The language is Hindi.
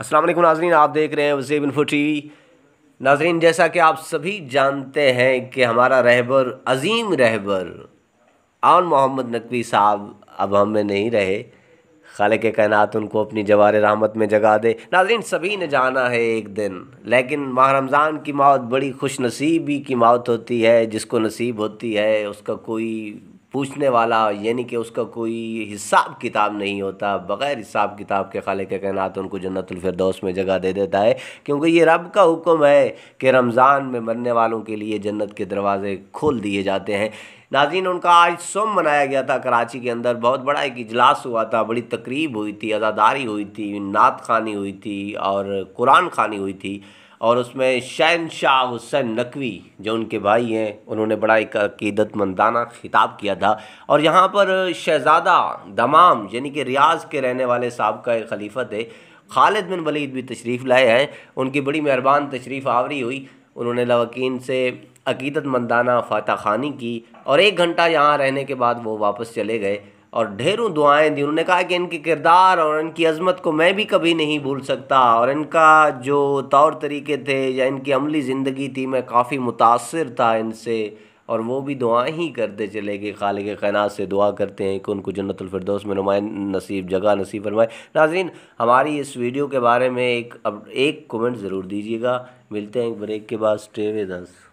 अस्सलाम वालेकुम नाजरीन आप देख रहे हैं वजीब इन्फो टी वी नाजरीन जैसा कि आप सभी जानते हैं कि हमारा रहबर अजीम रहबर आन मोहम्मद नकवी साहब अब हम में नहीं रहे खाले के कायनात उनको अपनी जवार रहमत में जगा दे नाजरीन सभी ने जाना है एक दिन लेकिन माह रमज़ान की मौत बड़ी खुश नसीबी की मौत होती है जिसको नसीब होती है उसका कोई पूछने वाला यानी कि उसका कोई हिसाब किताब नहीं होता बग़ैर हिसाब किताब के खाले के कहना तो उनको जन्नतफरदौस में जगह दे देता है क्योंकि ये रब का हुक्म है कि रमज़ान में मरने वालों के लिए जन्नत के दरवाज़े खोल दिए जाते हैं नाजीन उनका आज सोम मनाया गया था कराची के अंदर बहुत बड़ा एक इजलास हुआ था बड़ी तकरीब हुई थी अदादारी हुई थी नात खानी हुई थी और कुरान खानी हुई थी और उसमें शहन शाह हुसैन नकवी जो उनके भाई हैं उन्होंने बड़ा एक अकीदतमंदाना खिताब किया था और यहाँ पर शहज़ादा दमाम यानी कि रियाज के रहने वाले साहब का एक खलीफा थे खालिद बिन वलीद भी तशरीफ़ लाए हैं उनकी बड़ी मेहरबान तशरीफ़ आवरी हुई उन्होंने लवकीन से अकीदतमंदाना फाता खानी की और एक घंटा यहाँ रहने के बाद वो वापस चले गए और ढेरों दुआएं दी उन्होंने कहा कि इनके किरदार और इनकी अजमत को मैं भी कभी नहीं भूल सकता और इनका जो तौर तरीके थे या इनकी अमली ज़िंदगी थी मैं काफ़ी मुतासर था इनसे और वो भी दुआएं ही करते चले गए के कैनात से दुआ करते हैं कि उनको जन्नतफरदोस में नुमाय नसीब जगह नसीब फरमाए नाजीन हमारी इस वीडियो के बारे में एक अब एक कमेंट ज़रूर दीजिएगा मिलते हैं एक ब्रेक के बाद स्टे वे दस